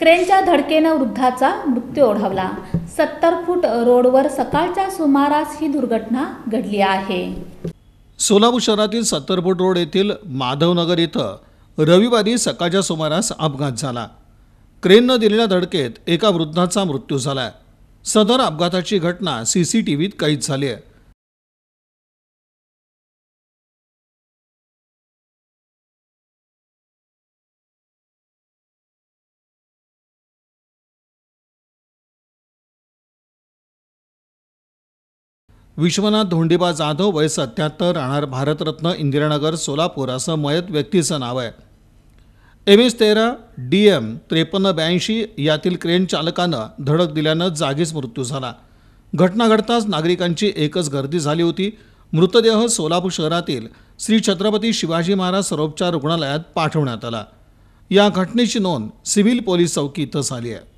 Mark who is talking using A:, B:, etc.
A: क्रेनच्या धडकेनं वृद्धाचा मृत्यू ओढवला सत्तर फूट रोडवर सकाळच्या सुमारास ही दुर्घटना घडली आहे
B: सोलापूर शहरातील सत्तर फूट रोड येथील माधवनगर इथं रविवारी सकाळच्या सुमारास अपघात झाला
C: क्रेननं दिलेल्या धडकेत एका वृद्धाचा मृत्यू झाला सदर अपघाताची घटना सी सी टी व्हीत कैद झाली आहे
B: विश्वनाथ धोंडीबा जाधव वय सत्याहत्तर राहणार भारतरत्न इंदिरानगर सोलापूर असं मयत व्यक्तीचं नाव आहे एम एस तेरा डी एम त्रेपन्न ब्याऐंशी यातील क्रेन चालकानं धडक दिल्यानं जागीच मृत्यू झाला घटना घडताच नागरिकांची एकच गर्दी झाली होती मृतदेह सोलापूर शहरातील श्री छत्रपती
C: शिवाजी महाराज सरोपचार रुग्णालयात पाठवण्यात आला या घटनेची नोंद सिव्हिल पोलीस चौकी इथं झाली आहे